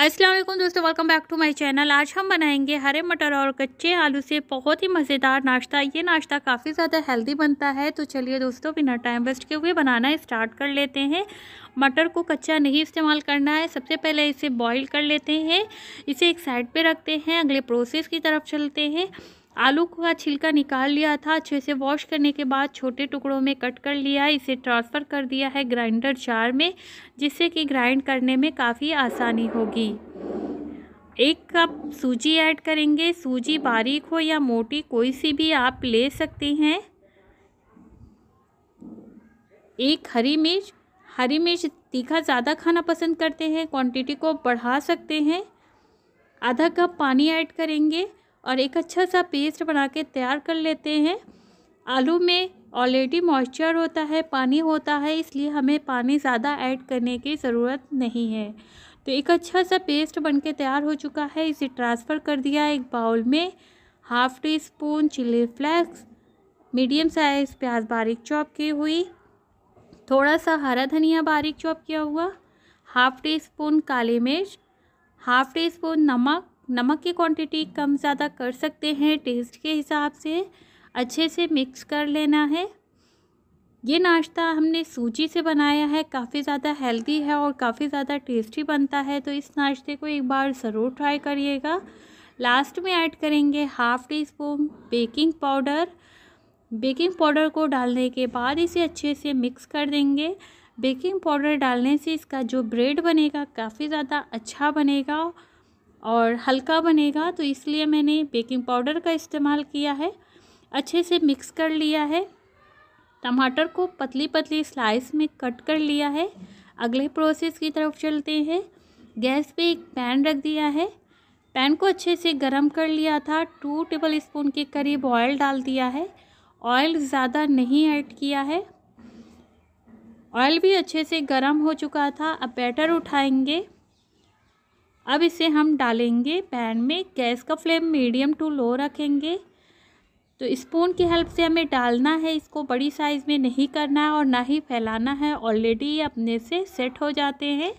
असलम दोस्तों welcome back to my channel आज हम बनाएंगे हरे मटर और कच्चे आलू से बहुत ही मज़ेदार नाश्ता ये नाश्ता काफ़ी ज़्यादा हेल्दी बनता है तो चलिए दोस्तों बिना टाइम वेस्ट के हुए बनाना स्टार्ट कर लेते हैं मटर को कच्चा नहीं इस्तेमाल करना है सबसे पहले इसे बॉईल कर लेते हैं इसे एक साइड पे रखते हैं अगले प्रोसेस की तरफ चलते हैं आलू का छिलका निकाल लिया था अच्छे से वॉश करने के बाद छोटे टुकड़ों में कट कर लिया इसे ट्रांसफ़र कर दिया है ग्राइंडर जार में जिससे कि ग्राइंड करने में काफ़ी आसानी होगी एक कप सूजी ऐड करेंगे सूजी बारीक हो या मोटी कोई सी भी आप ले सकते हैं एक हरी मिर्च हरी मिर्च तीखा ज़्यादा खाना पसंद करते हैं क्वांटिटी को बढ़ा सकते हैं आधा कप पानी ऐड करेंगे और एक अच्छा सा पेस्ट बना के तैयार कर लेते हैं आलू में ऑलरेडी मॉइस्चर होता है पानी होता है इसलिए हमें पानी ज़्यादा ऐड करने की ज़रूरत नहीं है तो एक अच्छा सा पेस्ट बनके तैयार हो चुका है इसे ट्रांसफ़र कर दिया एक बाउल में half teaspoon chilli flakes medium size प्याज बारीक चॉप की हुई थोड़ा सा हरा धनिया बारीक चॉप किया हुआ हाफ़ टी स्पून काली मिर्च हाफ़ टी स्पून नमक नमक की क्वांटिटी कम ज़्यादा कर सकते हैं टेस्ट के हिसाब से अच्छे से मिक्स कर लेना है ये नाश्ता हमने सूजी से बनाया है काफ़ी ज़्यादा हेल्दी है और काफ़ी ज़्यादा टेस्टी बनता है तो इस नाश्ते को एक बार ज़रूर ट्राई करिएगा लास्ट में ऐड करेंगे half teaspoon baking powder baking powder को डालने के बाद इसे अच्छे से मिक्स कर देंगे बेकिंग पाउडर डालने से इसका जो ब्रेड बनेगा काफ़ी ज़्यादा अच्छा बनेगा और हल्का बनेगा तो इसलिए मैंने बेकिंग पाउडर का इस्तेमाल किया है अच्छे से मिक्स कर लिया है टमाटर को पतली पतली स्लाइस में कट कर लिया है अगले प्रोसेस की तरफ चलते हैं गैस पे एक पैन रख दिया है पैन को अच्छे से गरम कर लिया था टू टेबल स्पून के करीब ऑयल डाल दिया है ऑयल ज़्यादा नहीं ऐड किया है ऑयल भी अच्छे से गरम हो चुका था अब बैटर उठाएंगे अब इसे हम डालेंगे पैन में गैस का फ्लेम मीडियम टू लो रखेंगे तो स्पून की हेल्प से हमें डालना है इसको बड़ी साइज़ में नहीं करना है और ना ही फैलाना है ऑलरेडी ये अपने से सेट हो जाते हैं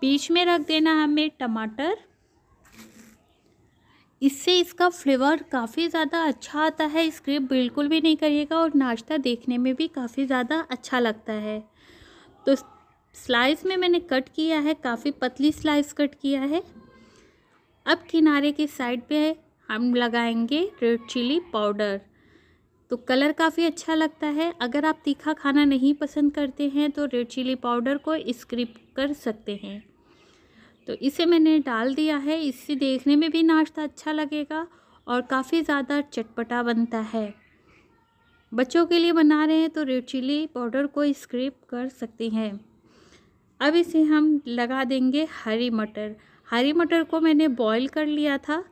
बीच में रख देना हमें टमाटर इससे इसका फ्लेवर काफ़ी ज़्यादा अच्छा आता है स्क्रिप बिल्कुल भी नहीं करिएगा और नाश्ता देखने में भी काफ़ी ज़्यादा अच्छा लगता है तो स्लाइस में मैंने कट किया है काफ़ी पतली स्लाइस कट किया है अब किनारे के साइड पे हम लगाएंगे रेड चिली पाउडर तो कलर काफ़ी अच्छा लगता है अगर आप तीखा खाना नहीं पसंद करते हैं तो रेड चिली पाउडर को स्क्रिप कर सकते हैं तो इसे मैंने डाल दिया है इससे देखने में भी नाश्ता अच्छा लगेगा और काफ़ी ज़्यादा चटपटा बनता है बच्चों के लिए बना रहे हैं तो रेड चिली पाउडर को स्क्रिप कर सकते हैं अब इसे हम लगा देंगे हरी मटर हरी मटर को मैंने बॉईल कर लिया था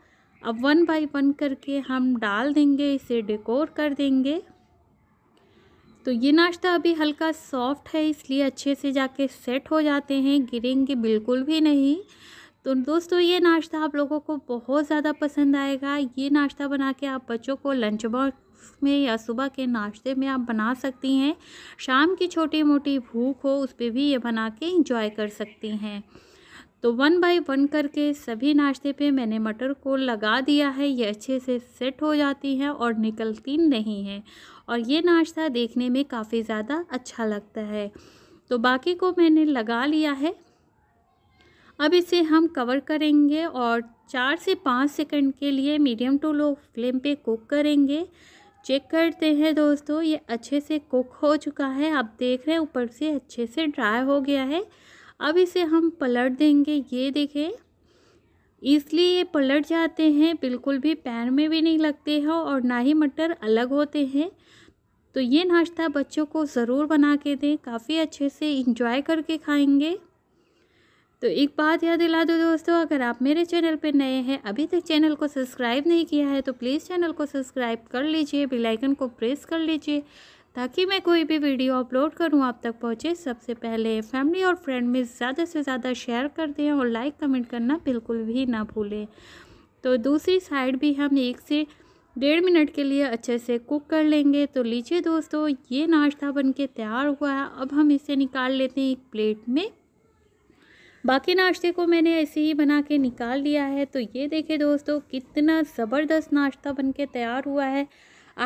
अब वन बाय वन करके हम डाल देंगे इसे डेकोर कर देंगे तो ये नाश्ता अभी हल्का सॉफ्ट है इसलिए अच्छे से जाके सेट हो जाते हैं गिरेंगे बिल्कुल भी नहीं तो दोस्तों ये नाश्ता आप लोगों को बहुत ज़्यादा पसंद आएगा ये नाश्ता बना के आप बच्चों को लंच बॉक्स में या सुबह के नाश्ते में आप बना सकती हैं शाम की छोटी मोटी भूख हो उस पर भी ये बना के इंजॉय कर सकती हैं तो वन बाय वन करके सभी नाश्ते पे मैंने मटर को लगा दिया है ये अच्छे से सेट हो जाती है और निकलती नहीं है और ये नाश्ता देखने में काफ़ी ज़्यादा अच्छा लगता है तो बाकी को मैंने लगा लिया है अब इसे हम कवर करेंगे और चार से पाँच सेकंड के लिए मीडियम टू लो फ्लेम पे कुक करेंगे चेक करते हैं दोस्तों ये अच्छे से कुक हो चुका है आप देख रहे हैं ऊपर से अच्छे से ड्राई हो गया है अब इसे हम पलट देंगे ये देखें इसलिए ये पलट जाते हैं बिल्कुल भी पैन में भी नहीं लगते हैं और ना ही मटर अलग होते हैं तो ये नाश्ता बच्चों को ज़रूर बना के दें काफ़ी अच्छे से इंजॉय करके खाएंगे तो एक बात याद दिला दो दोस्तों अगर आप मेरे चैनल पर नए हैं अभी तक चैनल को सब्सक्राइब नहीं किया है तो प्लीज़ चैनल को सब्सक्राइब कर लीजिए बेल आइकन को प्रेस कर लीजिए ताकि मैं कोई भी वीडियो अपलोड करूं आप तक पहुंचे सबसे पहले फैमिली और फ्रेंड में ज़्यादा से ज़्यादा शेयर कर दें और लाइक कमेंट करना बिल्कुल भी ना भूलें तो दूसरी साइड भी हम एक से डेढ़ मिनट के लिए अच्छे से कुक कर लेंगे तो लीजिए दोस्तों ये नाश्ता बनके तैयार हुआ है अब हम इसे निकाल लेते हैं एक प्लेट में बाकी नाश्ते को मैंने ऐसे ही बना के निकाल लिया है तो ये देखे दोस्तों कितना ज़बरदस्त नाश्ता बन के तैयार हुआ है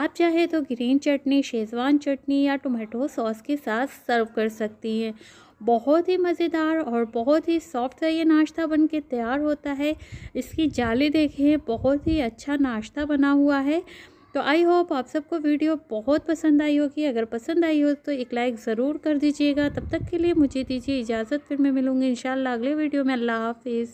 आप चाहे तो ग्रीन चटनी शेजवान चटनी या टोमेटो सॉस के साथ सर्व कर सकती हैं बहुत ही मज़ेदार और बहुत ही सॉफ्ट सा ये नाश्ता बन के तैयार होता है इसकी जाली देखें बहुत ही अच्छा नाश्ता बना हुआ है तो आई होप आप सबको वीडियो बहुत पसंद आई होगी अगर पसंद आई हो तो एक लाइक ज़रूर कर दीजिएगा तब तक के लिए मुझे दीजिए इजाज़त फिर मैं मिलूँगी इन अगले वीडियो में अल्लाह हाफिज़